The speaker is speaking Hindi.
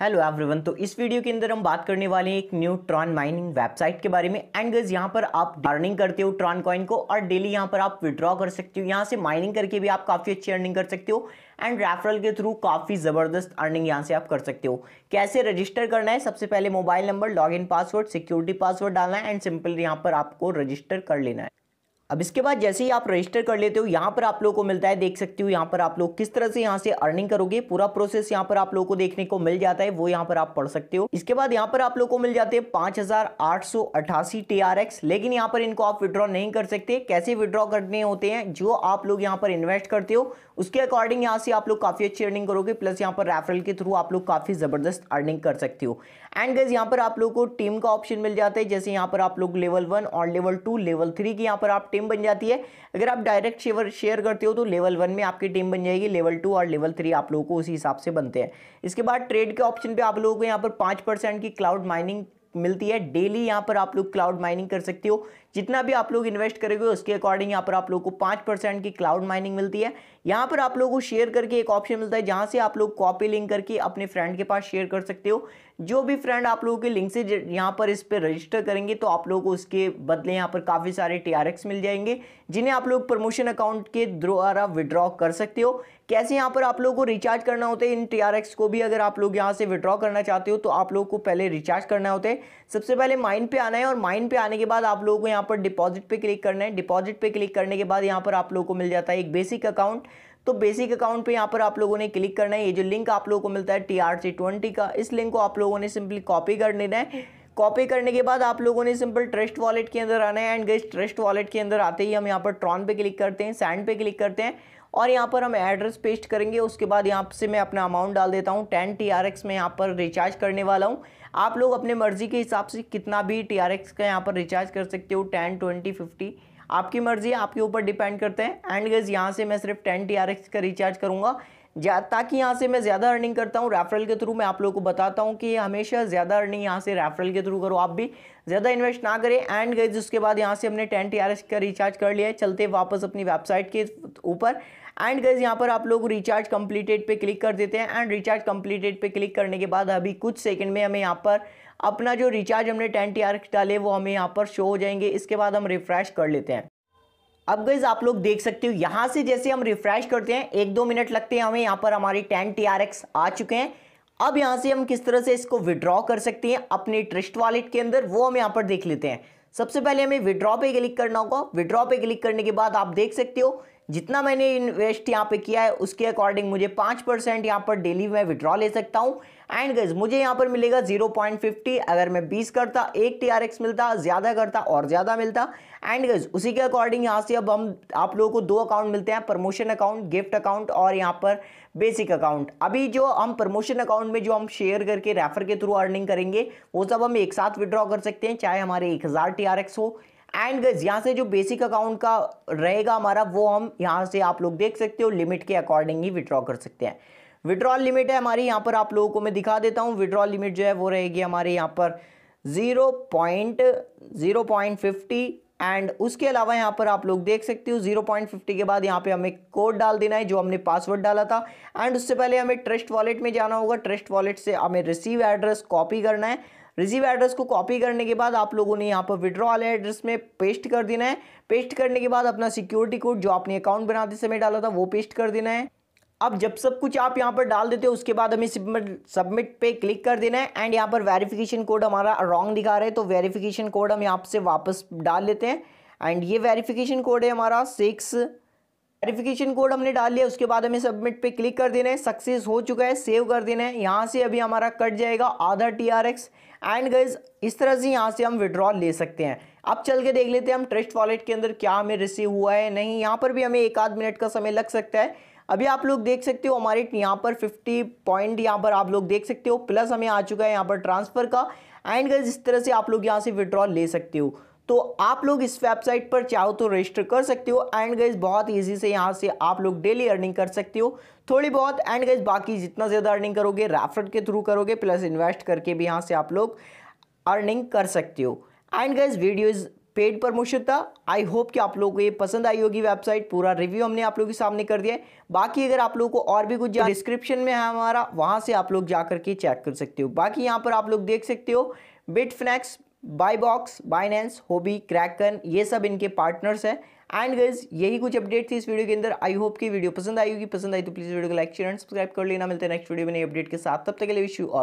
हेलो एवरीवन तो इस वीडियो के अंदर हम बात करने वाले हैं एक न्यू ट्रॉन माइनिंग वेबसाइट के बारे में एंड गज यहाँ पर आप अर्निंग करते हो ट्रॉन कॉइन को और डेली यहाँ पर आप विड्रॉ कर सकते हो यहाँ से माइनिंग करके भी आप काफ़ी अच्छी अर्निंग कर सकते हो एंड रेफरल के थ्रू काफ़ी ज़बरदस्त अर्निंग यहाँ से आप कर सकते हो कैसे रजिस्टर करना है सबसे पहले mobile number log password security password डालना है एंड सिंपल यहाँ पर आपको रजिस्टर कर लेना है अब इसके बाद जैसे ही आप रजिस्टर कर लेते हो यहाँ पर आप लोगों को मिलता है देख सकते हो यहाँ पर आप लोग किस तरह से यहाँ से अर्निंग करोगे पूरा प्रोसेस यहाँ पर आप लोगों को देखने को मिल जाता है वो यहाँ पर आप पढ़ सकते हो इसके बाद यहाँ पर आप लोग को मिल जाते हैं पांच हजार आठ सौ अठासी लेकिन यहाँ पर इनको आप विड्रॉ नहीं कर सकते कैसे विड्रॉ करने होते हैं जो आप लोग यहाँ पर इन्वेस्ट करते हो उसके अकॉर्डिंग यहाँ से आप लोग काफी अच्छी अर्निंग करोगे प्लस यहाँ पर रेफरल के थ्रू आप लोग काफी जबरदस्त अर्निंग कर सकते हो एंड गज यहाँ पर आप लोग को टीम का ऑप्शन मिल जाता है जैसे यहाँ पर आप लोग लेवल वन और लेवल टू लेवल थ्री की यहाँ पर आप टीम टीम बन जाती है अगर आप डायरेक्ट शेयर शेयर करते हो तो लेवल वन में आपकी टीम बन जाएगी लेवल टू और लेवल थ्री आप लोगों को उसी हिसाब से बनते हैं इसके बाद ट्रेड के ऑप्शन पे आप लोगों को यहाँ पर पाँच परसेंट की क्लाउड माइनिंग मिलती है डेली यहाँ पर आप लोग क्लाउड माइनिंग कर सकते हो जितना भी आप लोग इन्वेस्ट करेंगे उसके अकॉर्डिंग यहाँ पर आप लोग को पाँच परसेंट की क्लाउड माइनिंग मिलती है यहाँ पर आप लोग को शेयर करके एक ऑप्शन मिलता है जहाँ से आप लोग कॉपी लिंक करके अपने फ्रेंड के पास शेयर कर सकते हो जो भी फ्रेंड आप लोगों के लिंक से यहाँ पर इस पर रजिस्टर करेंगे तो आप लोग को उसके बदले यहाँ पर काफ़ी सारे टी मिल जाएंगे जिन्हें आप लोग प्रमोशन अकाउंट के द्वारा विड्रॉ कर सकते हो कैसे यहाँ पर आप लोगों को रिचार्ज करना होता है इन टी को भी अगर आप लोग यहाँ से विड्रॉ करना चाहते हो तो आप लोग को पहले रिचार्ज करना होता है सबसे पहले माइन पे आना है और माइन पे आने के बाद आप लोगों को यहाँ यहाँ पर डिपॉजिट पे क्लिक करना है डिपॉजिट पे क्लिक करने के बाद यहाँ पर आप लोगों को मिल जाता है एक बेसिक अकाउंट तो बेसिक अकाउंट पे यहाँ पर आप लोगों ने क्लिक करना है ये जो लिंक आप लोगों को मिलता है टी आर ट्वेंटी का इस लिंक को आप लोगों ने सिंपली कॉपी कर लेना है कॉपी करने के बाद आप लोगों ने सिंपल ट्रस्ट वॉलेट के अंदर आना है एंड गई ट्रस्ट वॉलेट के अंदर आते ही हम यहाँ पर ट्रॉन पे क्लिक करते हैं सैंड पे क्लिक करते हैं और यहाँ पर हम एड्रेस पेस्ट करेंगे उसके बाद यहाँ से मैं अपना अमाउंट डाल देता हूँ टेन टी आर एक्स में यहाँ पर रिचार्ज करने वाला हूँ आप लोग अपने मर्ज़ी के हिसाब से कितना भी टी आर एक्स का यहाँ पर रिचार्ज कर सकते हो टेन ट्वेंटी फिफ्टी आपकी मर्ज़ी आपके ऊपर डिपेंड करते हैं एंड गज यहाँ से मैं सिर्फ टेन टी आर एक्स का रिचार्ज करूँगा ताकि यहाँ से मैं ज़्यादा अर्निंग करता हूँ रेफरल के थ्रू मैं आप लोगों को बताता हूँ कि हमेशा ज़्यादा अर्निंग यहाँ से रेफरल के थ्रू करो आप भी ज़्यादा इन्वेस्ट ना करें एंड गई उसके बाद यहाँ से हमने टेन टी का रिचार्ज कर लिया चलते वापस अपनी वेबसाइट के ऊपर एंड गज यहाँ पर आप लोग रिचार्ज कंप्लीटेड पे क्लिक कर देते हैं एंड रिचार्ज कम्प्लीटेड पे क्लिक करने के बाद अभी कुछ सेकंड में हमें यहाँ पर अपना जो रिचार्ज हमने टेन टी डाले वो हमें यहाँ पर शो हो जाएंगे इसके बाद हम रिफ्रेश कर लेते हैं अब गईज आप लोग देख सकते हो यहां से जैसे हम रिफ्रेश करते हैं एक दो मिनट लगते हैं हमें यहां पर हमारी टेन टी आ चुके हैं अब यहां से हम किस तरह से इसको विड्रॉ कर सकते हैं अपने ट्रिस्ट वॉलेट के अंदर वो हम यहाँ पर देख लेते हैं सबसे पहले हमें विड्रॉ पे क्लिक करना होगा विड्रॉ पे क्लिक करने के बाद आप देख सकते हो जितना मैंने इन्वेस्ट यहाँ पे किया है उसके अकॉर्डिंग मुझे पाँच परसेंट यहाँ पर डेली मैं विड्रॉ ले सकता हूँ एंड गज मुझे यहाँ पर मिलेगा 0.50 अगर मैं 20 करता एक टी मिलता ज़्यादा करता और ज़्यादा मिलता एंड गज उसी के अकॉर्डिंग यहाँ से अब हम आप लोगों को दो अकाउंट मिलते हैं प्रमोशन अकाउंट गिफ्ट अकाउंट और यहाँ पर बेसिक अकाउंट अभी जो हम प्रमोशन अकाउंट में जो हम शेयर करके रेफर के थ्रू अर्निंग करेंगे वो सब हम एक साथ विड्रॉ कर सकते हैं चाहे हमारे एक हज़ार हो एंड गज यहाँ से जो बेसिक अकाउंट का रहेगा हमारा वो हम यहाँ से आप लोग देख सकते हो लिमिट के अकॉर्डिंग ही विड्रॉ कर सकते हैं विड्रॉल लिमिट है हमारी यहाँ पर आप लोगों को मैं दिखा देता हूँ विड्रॉल लिमिट जो है वो रहेगी हमारे यहाँ पर zero point zero point fifty and उसके अलावा यहाँ पर आप लोग देख सकते हो 0.50 के बाद यहाँ पे हमें कोड डाल देना है जो हमने पासवर्ड डाला था एंड उससे पहले हमें ट्रस्ट वॉलेट में जाना होगा ट्रस्ट वॉलेट से हमें रिसीव एड्रेस कॉपी करना है रिसीव एड्रेस को कॉपी करने के बाद आप लोगों ने यहाँ पर विड्रॉ वाले एड्रेस में पेस्ट कर देना है पेस्ट करने के बाद अपना सिक्योरिटी कोड जो आपने अकाउंट बनाते समय डाला था वो पेस्ट कर देना है अब जब सब कुछ आप यहाँ पर डाल देते हो उसके बाद हमें सबमिट सबमिट पे क्लिक कर देना है एंड यहाँ पर वेरिफिकेशन कोड हमारा रॉन्ग दिखा रहा है तो वेरिफिकेशन कोड हम यहाँ से वापस डाल लेते हैं एंड ये वेरिफिकेशन कोड है हमारा सिक्स वेरिफिकेशन कोड हमने डाल लिया उसके बाद हमें सबमिट पे क्लिक कर देना है सक्सेस हो चुका है सेव कर देना है यहाँ से अभी हमारा कट जाएगा आधा टी आर एक्स एंड गज इस तरह से यहाँ से हम विड्रॉ ले सकते हैं अब चल के देख लेते हैं हम ट्रस्ट वॉलेट के अंदर क्या हमें रिसीव हुआ है नहीं यहाँ पर भी हमें एक आध मिनट का समय लग सकता है अभी आप लोग देख सकते हो हमारे यहाँ पर 50 पॉइंट यहाँ पर आप लोग देख सकते हो प्लस हमें आ चुका है यहाँ पर ट्रांसफ़र का एंड गज इस तरह से आप लोग यहाँ से विड्रॉ ले सकते हो तो आप लोग इस वेबसाइट पर चाहो तो रजिस्टर कर सकते हो एंड गैस बहुत इजी से यहाँ से आप लोग डेली अर्निंग कर सकते हो थोड़ी बहुत एंड गैस बाकी जितना ज़्यादा अर्निंग करोगे रेफर के थ्रू करोगे प्लस इन्वेस्ट करके भी यहाँ से आप लोग अर्निंग कर सकते हो and guess video is paid promotion था आई होप कि आप लोगों को ये पसंद आई होगी वेबसाइट पूरा रिव्यू हमने आप लोगों के सामने कर दिया है बाकी अगर आप लोगों को और भी कुछ डिस्क्रिप्शन में है हमारा वहाँ से आप लोग जा करके चेक कर सकते हो बाकी यहाँ पर आप लोग देख सकते हो Bitflex by box Binance Huobi Kraken ये सब इनके पार्टनर्स हैं एंड गर्ज यही कुछ अपडेट थी इस वीडियो के अंदर आई होप की वीडियो पसंद आई होगी पसंद आई तो प्लीज़ वीडियो को लाइक शेयर एंड सब्सक्राइब कर लेना मिलते हैं नेक्स्ट वीडियो में नई अपडेट के साथ तब तक के लिए विश यू ऑल